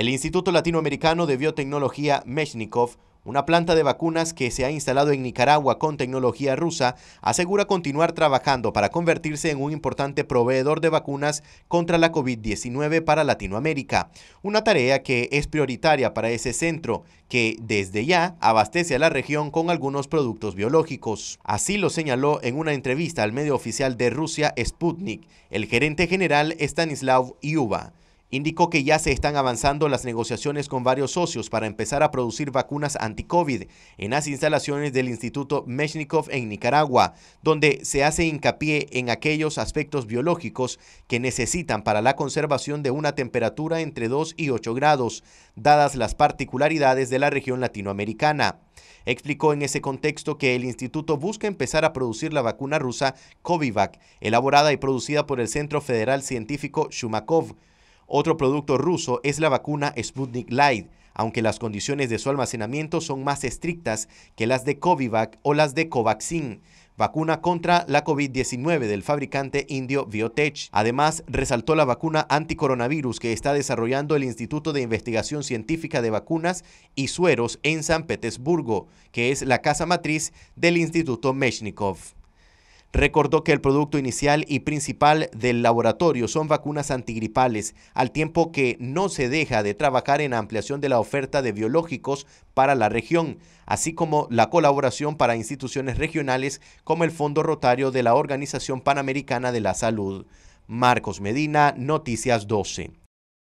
El Instituto Latinoamericano de Biotecnología Meshnikov, una planta de vacunas que se ha instalado en Nicaragua con tecnología rusa, asegura continuar trabajando para convertirse en un importante proveedor de vacunas contra la COVID-19 para Latinoamérica, una tarea que es prioritaria para ese centro, que desde ya abastece a la región con algunos productos biológicos. Así lo señaló en una entrevista al medio oficial de Rusia Sputnik el gerente general Stanislav Iuba. Indicó que ya se están avanzando las negociaciones con varios socios para empezar a producir vacunas anti-COVID en las instalaciones del Instituto Meshnikov en Nicaragua, donde se hace hincapié en aquellos aspectos biológicos que necesitan para la conservación de una temperatura entre 2 y 8 grados, dadas las particularidades de la región latinoamericana. Explicó en ese contexto que el instituto busca empezar a producir la vacuna rusa Covivac, elaborada y producida por el Centro Federal Científico Shumakov otro producto ruso es la vacuna Sputnik Light, aunque las condiciones de su almacenamiento son más estrictas que las de Covivac o las de Covaxin, vacuna contra la COVID-19 del fabricante indio Biotech. Además, resaltó la vacuna anticoronavirus que está desarrollando el Instituto de Investigación Científica de Vacunas y Sueros en San Petersburgo, que es la casa matriz del Instituto Meshnikov. Recordó que el producto inicial y principal del laboratorio son vacunas antigripales, al tiempo que no se deja de trabajar en ampliación de la oferta de biológicos para la región, así como la colaboración para instituciones regionales como el Fondo Rotario de la Organización Panamericana de la Salud. Marcos Medina, Noticias 12.